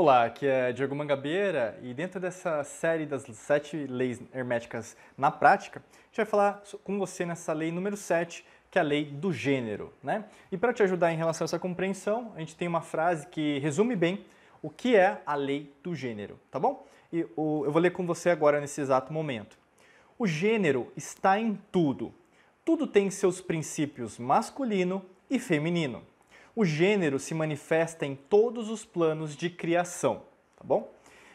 Olá, aqui é Diego Mangabeira e dentro dessa série das sete leis herméticas na prática, a gente vai falar com você nessa lei número 7, que é a lei do gênero. Né? E para te ajudar em relação a essa compreensão, a gente tem uma frase que resume bem o que é a lei do gênero, tá bom? E o, eu vou ler com você agora nesse exato momento. O gênero está em tudo. Tudo tem seus princípios masculino e feminino o gênero se manifesta em todos os planos de criação, tá bom?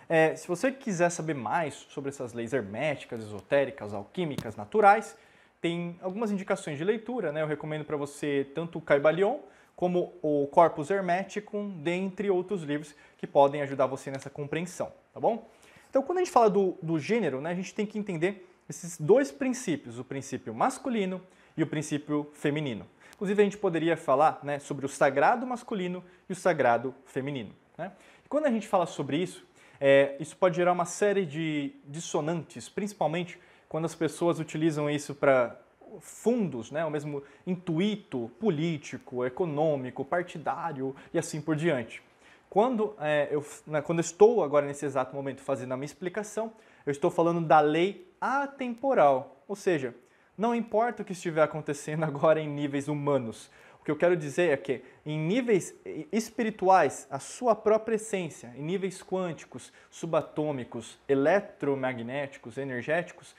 É, se você quiser saber mais sobre essas leis herméticas, esotéricas, alquímicas, naturais, tem algumas indicações de leitura, né? Eu recomendo para você tanto o Caibalion como o Corpus Hermeticum, dentre outros livros que podem ajudar você nessa compreensão, tá bom? Então, quando a gente fala do, do gênero, né, a gente tem que entender esses dois princípios, o princípio masculino e o princípio feminino. Inclusive, a gente poderia falar né, sobre o sagrado masculino e o sagrado feminino. Né? E quando a gente fala sobre isso, é, isso pode gerar uma série de dissonantes, principalmente quando as pessoas utilizam isso para fundos, né, o mesmo intuito político, econômico, partidário e assim por diante. Quando, é, eu, né, quando eu estou agora nesse exato momento fazendo a minha explicação, eu estou falando da lei atemporal, ou seja, não importa o que estiver acontecendo agora em níveis humanos. O que eu quero dizer é que, em níveis eh, espirituais, a sua própria essência, em níveis quânticos, subatômicos, eletromagnéticos, energéticos,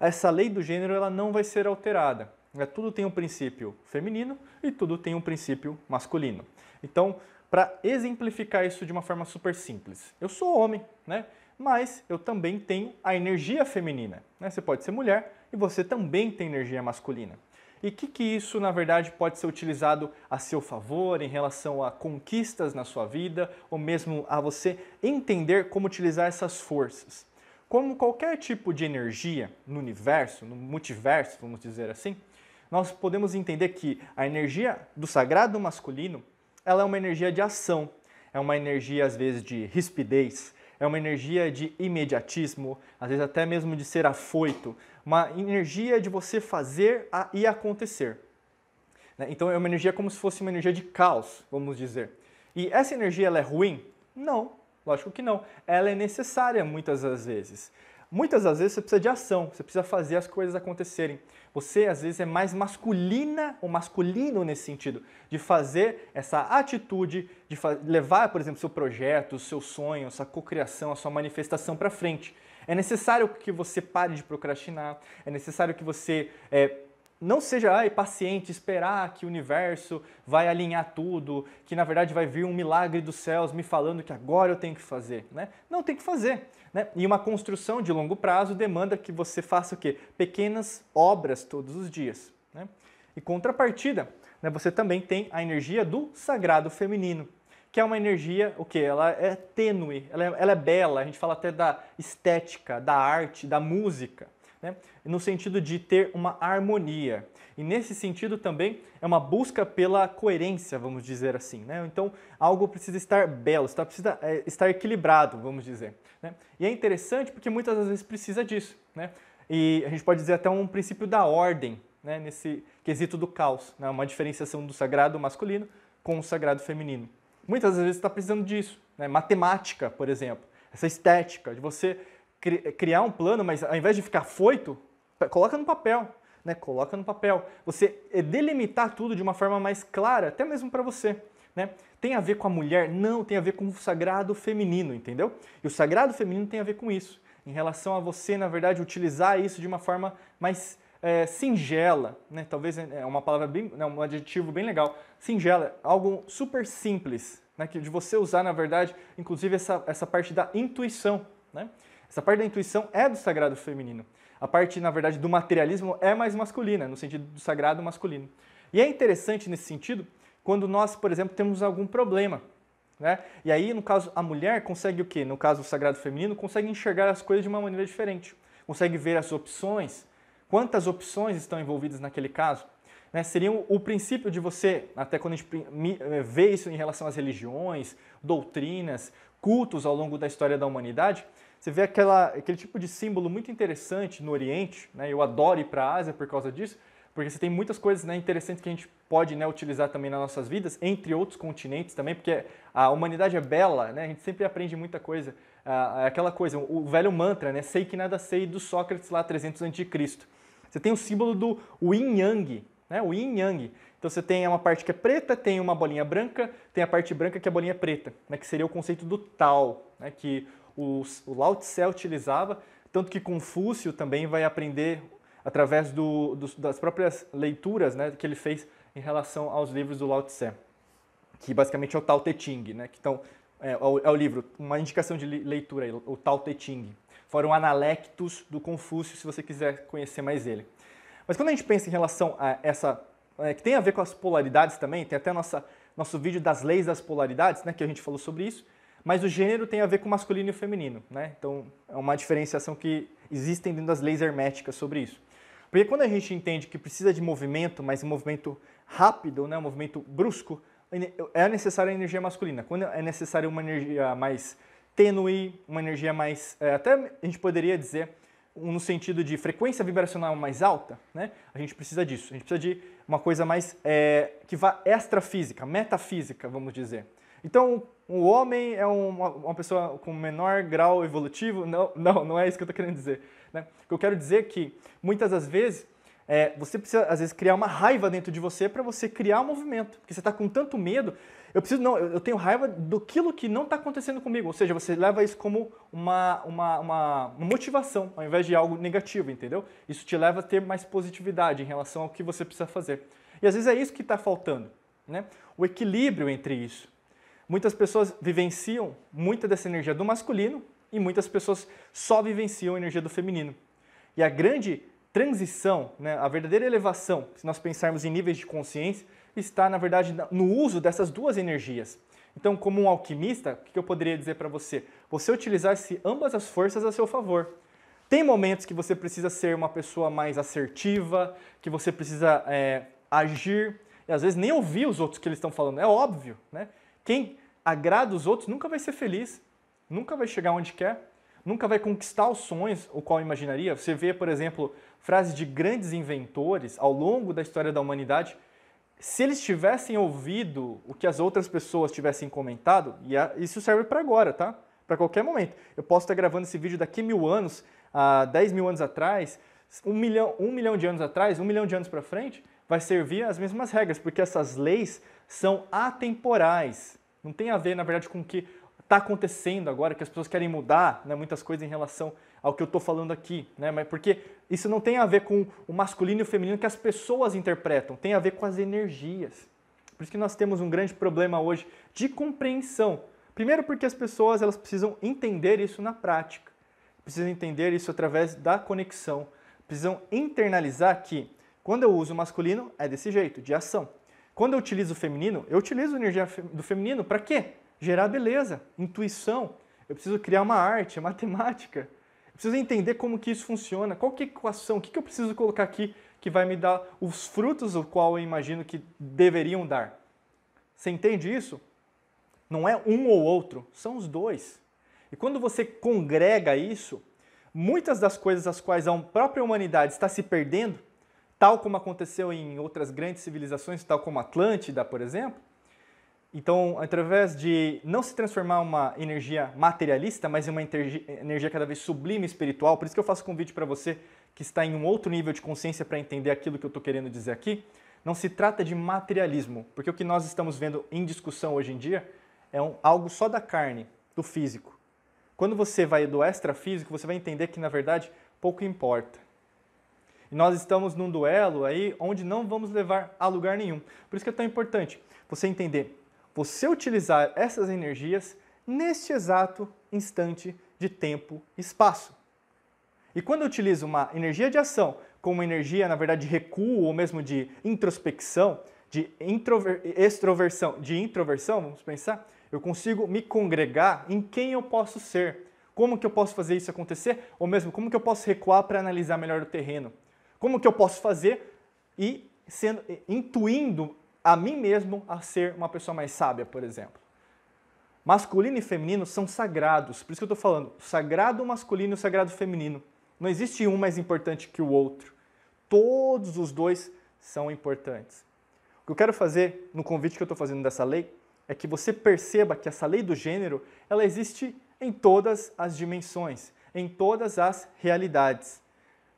essa lei do gênero ela não vai ser alterada. É, tudo tem um princípio feminino e tudo tem um princípio masculino. Então, para exemplificar isso de uma forma super simples, eu sou homem, né? mas eu também tenho a energia feminina. Né? Você pode ser mulher e você também tem energia masculina. E o que, que isso, na verdade, pode ser utilizado a seu favor em relação a conquistas na sua vida ou mesmo a você entender como utilizar essas forças? Como qualquer tipo de energia no universo, no multiverso, vamos dizer assim, nós podemos entender que a energia do sagrado masculino ela é uma energia de ação, é uma energia às vezes de rispidez, é uma energia de imediatismo, às vezes até mesmo de ser afoito, uma energia de você fazer e acontecer. Né? Então é uma energia como se fosse uma energia de caos, vamos dizer. E essa energia ela é ruim? Não, lógico que não. Ela é necessária muitas das vezes. Muitas das vezes você precisa de ação, você precisa fazer as coisas acontecerem. Você às vezes é mais masculina ou masculino nesse sentido, de fazer essa atitude, de levar, por exemplo, seu projeto, seu sonho, sua cocriação, a sua manifestação para frente. É necessário que você pare de procrastinar, é necessário que você é, não seja ai, paciente, esperar que o universo vai alinhar tudo, que na verdade vai vir um milagre dos céus me falando que agora eu tenho que fazer. Né? Não tem que fazer. Né? E uma construção de longo prazo demanda que você faça o quê? Pequenas obras todos os dias. Né? E contrapartida, né, você também tem a energia do sagrado feminino, que é uma energia, o que? Ela é tênue, ela é, ela é bela, a gente fala até da estética, da arte, da música né? no sentido de ter uma harmonia. E nesse sentido também é uma busca pela coerência, vamos dizer assim. Né? Então algo precisa estar belo, está, precisa é, estar equilibrado, vamos dizer. Né? E é interessante porque muitas das vezes precisa disso. Né? E a gente pode dizer até um princípio da ordem né? nesse quesito do caos, né? uma diferenciação do sagrado masculino com o sagrado feminino. Muitas das vezes está precisando disso. Né? Matemática, por exemplo, essa estética de você criar um plano, mas ao invés de ficar foito, coloca no papel. Né? Coloca no papel. Você é, delimitar tudo de uma forma mais clara, até mesmo para você. Né? Tem a ver com a mulher? Não, tem a ver com o sagrado feminino, entendeu? E o sagrado feminino tem a ver com isso. Em relação a você, na verdade, utilizar isso de uma forma mais é, singela, né? Talvez né, é uma palavra bem, né, um adjetivo bem legal. Singela, algo super simples, né? Que de você usar, na verdade, inclusive essa, essa parte da intuição, né? Essa parte da intuição é do sagrado feminino. A parte, na verdade, do materialismo é mais masculina, no sentido do sagrado masculino. E é interessante nesse sentido quando nós, por exemplo, temos algum problema. Né? E aí, no caso, a mulher consegue o quê? No caso, o sagrado feminino consegue enxergar as coisas de uma maneira diferente. Consegue ver as opções, quantas opções estão envolvidas naquele caso. Né? Seria o princípio de você, até quando a gente eh, vê isso em relação às religiões, doutrinas, cultos ao longo da história da humanidade, você vê aquela, aquele tipo de símbolo muito interessante no Oriente, né? eu adoro ir para a Ásia por causa disso, porque você tem muitas coisas né, interessantes que a gente pode né, utilizar também nas nossas vidas, entre outros continentes também, porque a humanidade é bela, né? a gente sempre aprende muita coisa. Ah, é aquela coisa, o velho mantra, né? sei que nada sei, do Sócrates lá 300 a.C. Você tem o símbolo do yin yang, né? o yin yang. Então você tem é uma parte que é preta, tem uma bolinha branca, tem a parte branca que é a bolinha preta, né? que seria o conceito do tal, né? que o, o Lao Tse utilizava, tanto que Confúcio também vai aprender através do, do, das próprias leituras né, que ele fez em relação aos livros do Lao Tse, que basicamente é o Tao Te Ching, né, que então, é, é, o, é, o, livro, uma indicação de leitura, o Tao Te Ching. Foram analectos do Confúcio, se você quiser conhecer mais ele. Mas quando a gente pensa em relação a essa, é, que tem a ver com as polaridades também, tem até nossa, nosso vídeo das leis das polaridades, né, que a gente falou sobre isso, mas o gênero tem a ver com masculino e feminino, né? Então é uma diferenciação que existem dentro das leis herméticas sobre isso. Porque quando a gente entende que precisa de movimento, mas um movimento rápido, né, um movimento brusco, é, é necessária a energia masculina. Quando é necessária uma energia mais tênue, uma energia mais. É, até a gente poderia dizer no sentido de frequência vibracional mais alta, né? A gente precisa disso. A gente precisa de uma coisa mais é, que vá extrafísica, metafísica, vamos dizer. Então, o homem é uma, uma pessoa com menor grau evolutivo. Não, não, não é isso que eu estou querendo dizer. Né? O que eu quero dizer é que muitas das vezes é, você precisa, às vezes, criar uma raiva dentro de você para você criar um movimento. Porque você está com tanto medo. Eu preciso, não, eu, eu tenho raiva daquilo que não está acontecendo comigo. Ou seja, você leva isso como uma, uma, uma, motivação, ao invés de algo negativo, entendeu? Isso te leva a ter mais positividade em relação ao que você precisa fazer. E às vezes é isso que está faltando, né? O equilíbrio entre isso. Muitas pessoas vivenciam muita dessa energia do masculino e muitas pessoas só vivenciam a energia do feminino. E a grande transição, né, a verdadeira elevação, se nós pensarmos em níveis de consciência, está na verdade no uso dessas duas energias. Então, como um alquimista, o que eu poderia dizer para você? Você utilizasse ambas as forças a seu favor. Tem momentos que você precisa ser uma pessoa mais assertiva, que você precisa é, agir e às vezes nem ouvir os outros que eles estão falando. É óbvio, né? Quem agrada os outros nunca vai ser feliz, nunca vai chegar onde quer, nunca vai conquistar os sonhos o qual imaginaria. Você vê, por exemplo, frases de grandes inventores ao longo da história da humanidade. Se eles tivessem ouvido o que as outras pessoas tivessem comentado, e isso serve para agora, tá? Para qualquer momento. Eu posso estar gravando esse vídeo daqui mil anos, há dez mil anos atrás, um milhão, um milhão de anos atrás, um milhão de anos para frente, vai servir as mesmas regras, porque essas leis são atemporais. Não tem a ver, na verdade, com o que está acontecendo agora, que as pessoas querem mudar né, muitas coisas em relação ao que eu estou falando aqui, né? Mas porque isso não tem a ver com o masculino e o feminino que as pessoas interpretam, tem a ver com as energias. Por isso que nós temos um grande problema hoje de compreensão. Primeiro porque as pessoas elas precisam entender isso na prática, precisam entender isso através da conexão, precisam internalizar que quando eu uso masculino é desse jeito, de ação. Quando eu utilizo o feminino, eu utilizo a energia do feminino para quê? Gerar beleza, intuição. Eu preciso criar uma arte, matemática. Eu preciso entender como que isso funciona, qual que é a equação, o que, que eu preciso colocar aqui que vai me dar os frutos o qual eu imagino que deveriam dar. Você entende isso? Não é um ou outro, são os dois. E quando você congrega isso, muitas das coisas às quais a própria humanidade está se perdendo tal como aconteceu em outras grandes civilizações, tal como Atlântida, por exemplo. Então, através de não se transformar uma energia materialista, mas em uma energia cada vez sublime espiritual, por isso que eu faço convite para você que está em um outro nível de consciência para entender aquilo que eu estou querendo dizer aqui, não se trata de materialismo, porque o que nós estamos vendo em discussão hoje em dia é um, algo só da carne, do físico. Quando você vai do extrafísico, você vai entender que, na verdade, pouco importa. E nós estamos num duelo aí onde não vamos levar a lugar nenhum. Por isso que é tão importante você entender, você utilizar essas energias neste exato instante de tempo e espaço. E quando eu utilizo uma energia de ação como uma energia, na verdade, de recuo ou mesmo de introspecção, de introver... extroversão, de introversão, vamos pensar, eu consigo me congregar em quem eu posso ser, como que eu posso fazer isso acontecer, ou mesmo como que eu posso recuar para analisar melhor o terreno. Como que eu posso fazer? E sendo, intuindo a mim mesmo a ser uma pessoa mais sábia, por exemplo. Masculino e feminino são sagrados, por isso que eu estou falando, o sagrado masculino e o sagrado feminino. Não existe um mais importante que o outro. Todos os dois são importantes. O que eu quero fazer no convite que eu estou fazendo dessa lei é que você perceba que essa lei do gênero ela existe em todas as dimensões, em todas as realidades.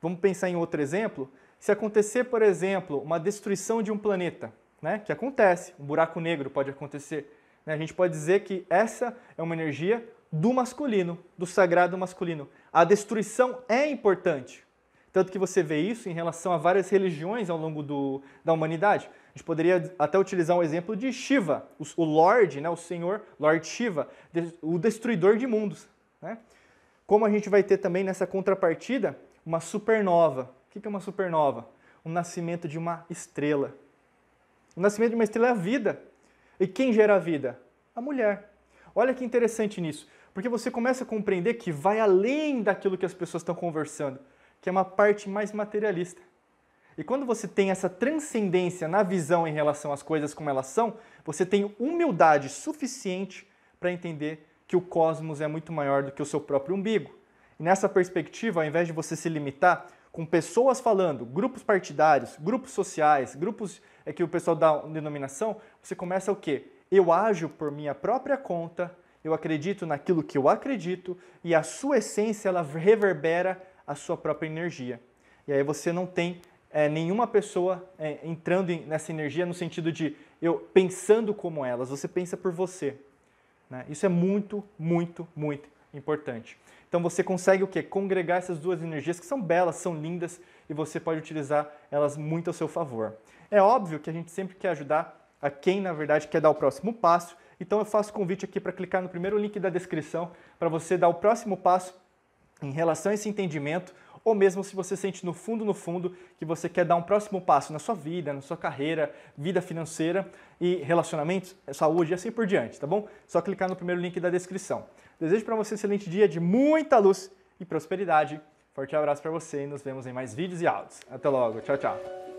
Vamos pensar em outro exemplo? Se acontecer, por exemplo, uma destruição de um planeta, né, que acontece, um buraco negro pode acontecer, né, a gente pode dizer que essa é uma energia do masculino, do sagrado masculino. A destruição é importante. Tanto que você vê isso em relação a várias religiões ao longo do, da humanidade. A gente poderia até utilizar um exemplo de Shiva, o, o Lorde, né, o Senhor, Lord Shiva, o destruidor de mundos. Né? Como a gente vai ter também nessa contrapartida, uma supernova. O que é uma supernova? O nascimento de uma estrela. O nascimento de uma estrela é a vida. E quem gera a vida? A mulher. Olha que interessante nisso, porque você começa a compreender que vai além daquilo que as pessoas estão conversando, que é uma parte mais materialista. E quando você tem essa transcendência na visão em relação às coisas como elas são, você tem humildade suficiente para entender que o cosmos é muito maior do que o seu próprio umbigo. E nessa perspectiva, ao invés de você se limitar com pessoas falando, grupos partidários, grupos sociais, grupos é que o pessoal dá denominação, você começa o quê? Eu ajo por minha própria conta, eu acredito naquilo que eu acredito e a sua essência ela reverbera a sua própria energia. E aí você não tem é, nenhuma pessoa é, entrando nessa energia no sentido de eu pensando como elas, você pensa por você. Né? Isso é muito, muito, muito importante. Então você consegue o que? Congregar essas duas energias que são belas, são lindas e você pode utilizar elas muito ao seu favor. É óbvio que a gente sempre quer ajudar a quem na verdade quer dar o próximo passo. Então eu faço convite aqui para clicar no primeiro link da descrição para você dar o próximo passo em relação a esse entendimento, ou mesmo se você sente no fundo, no fundo, que você quer dar um próximo passo na sua vida, na sua carreira, vida financeira e relacionamentos, saúde e assim por diante, tá bom? Só clicar no primeiro link da descrição. Desejo para você um excelente dia de muita luz e prosperidade. Forte abraço para você e nos vemos em mais vídeos e áudios. Até logo. Tchau, tchau.